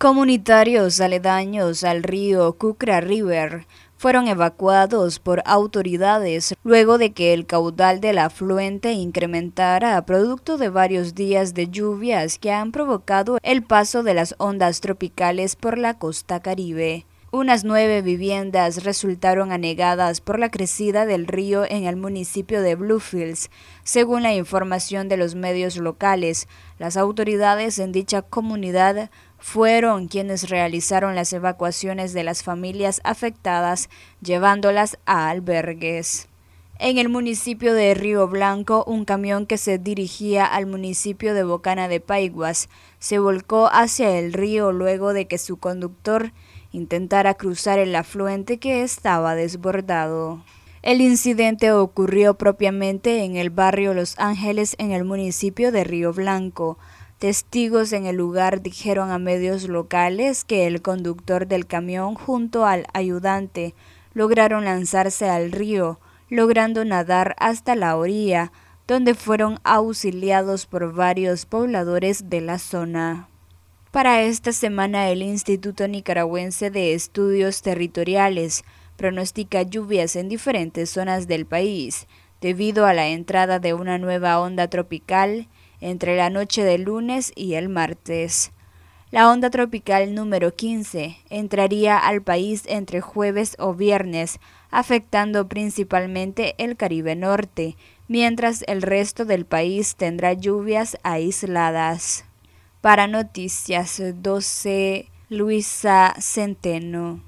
Comunitarios aledaños al río Cucra River fueron evacuados por autoridades luego de que el caudal del afluente incrementara a producto de varios días de lluvias que han provocado el paso de las ondas tropicales por la costa caribe. Unas nueve viviendas resultaron anegadas por la crecida del río en el municipio de Bluefields. Según la información de los medios locales, las autoridades en dicha comunidad fueron quienes realizaron las evacuaciones de las familias afectadas, llevándolas a albergues. En el municipio de Río Blanco, un camión que se dirigía al municipio de Bocana de Paiguas se volcó hacia el río luego de que su conductor intentara cruzar el afluente que estaba desbordado. El incidente ocurrió propiamente en el barrio Los Ángeles en el municipio de Río Blanco, Testigos en el lugar dijeron a medios locales que el conductor del camión junto al ayudante lograron lanzarse al río, logrando nadar hasta la orilla, donde fueron auxiliados por varios pobladores de la zona. Para esta semana el Instituto Nicaragüense de Estudios Territoriales pronostica lluvias en diferentes zonas del país, debido a la entrada de una nueva onda tropical entre la noche de lunes y el martes. La onda tropical número 15 entraría al país entre jueves o viernes, afectando principalmente el Caribe Norte, mientras el resto del país tendrá lluvias aisladas. Para Noticias 12, Luisa Centeno.